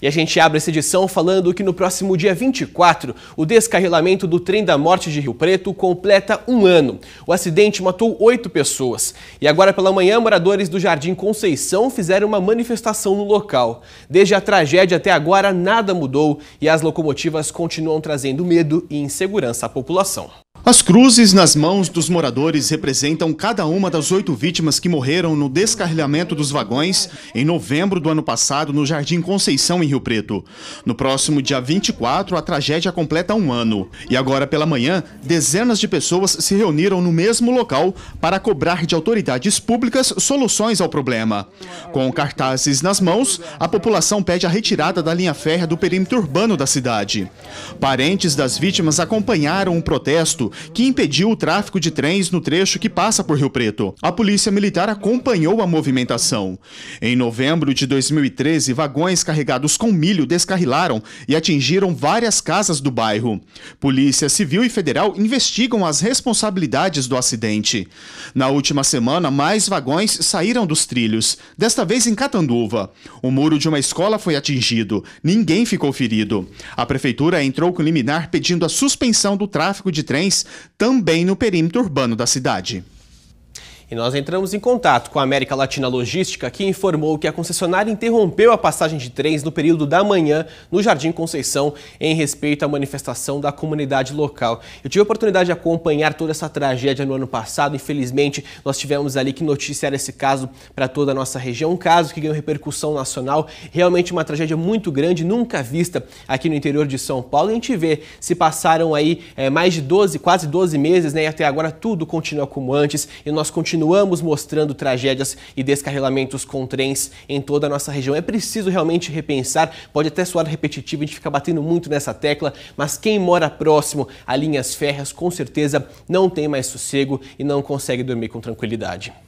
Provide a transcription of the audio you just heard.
E a gente abre essa edição falando que no próximo dia 24, o descarrilamento do trem da morte de Rio Preto completa um ano. O acidente matou oito pessoas. E agora pela manhã, moradores do Jardim Conceição fizeram uma manifestação no local. Desde a tragédia até agora, nada mudou e as locomotivas continuam trazendo medo e insegurança à população. As cruzes nas mãos dos moradores representam cada uma das oito vítimas que morreram no descarrilhamento dos vagões em novembro do ano passado no Jardim Conceição, em Rio Preto. No próximo dia 24, a tragédia completa um ano. E agora pela manhã, dezenas de pessoas se reuniram no mesmo local para cobrar de autoridades públicas soluções ao problema. Com cartazes nas mãos, a população pede a retirada da linha férrea do perímetro urbano da cidade. Parentes das vítimas acompanharam o protesto que impediu o tráfego de trens no trecho que passa por Rio Preto. A Polícia Militar acompanhou a movimentação. Em novembro de 2013, vagões carregados com milho descarrilaram e atingiram várias casas do bairro. Polícia Civil e Federal investigam as responsabilidades do acidente. Na última semana, mais vagões saíram dos trilhos, desta vez em Catanduva. O muro de uma escola foi atingido, ninguém ficou ferido. A prefeitura entrou com liminar pedindo a suspensão do tráfego de trens também no perímetro urbano da cidade. E nós entramos em contato com a América Latina Logística, que informou que a concessionária interrompeu a passagem de trens no período da manhã no Jardim Conceição, em respeito à manifestação da comunidade local. Eu tive a oportunidade de acompanhar toda essa tragédia no ano passado. Infelizmente, nós tivemos ali que noticiar esse caso para toda a nossa região. Um caso que ganhou repercussão nacional. Realmente uma tragédia muito grande, nunca vista aqui no interior de São Paulo. E a gente vê, se passaram aí é, mais de 12, quase 12 meses, né? E até agora tudo continua como antes e nós continuamos continuamos mostrando tragédias e descarrilamentos com trens em toda a nossa região. É preciso realmente repensar, pode até soar repetitivo, a gente fica batendo muito nessa tecla, mas quem mora próximo a linhas férreas com certeza não tem mais sossego e não consegue dormir com tranquilidade.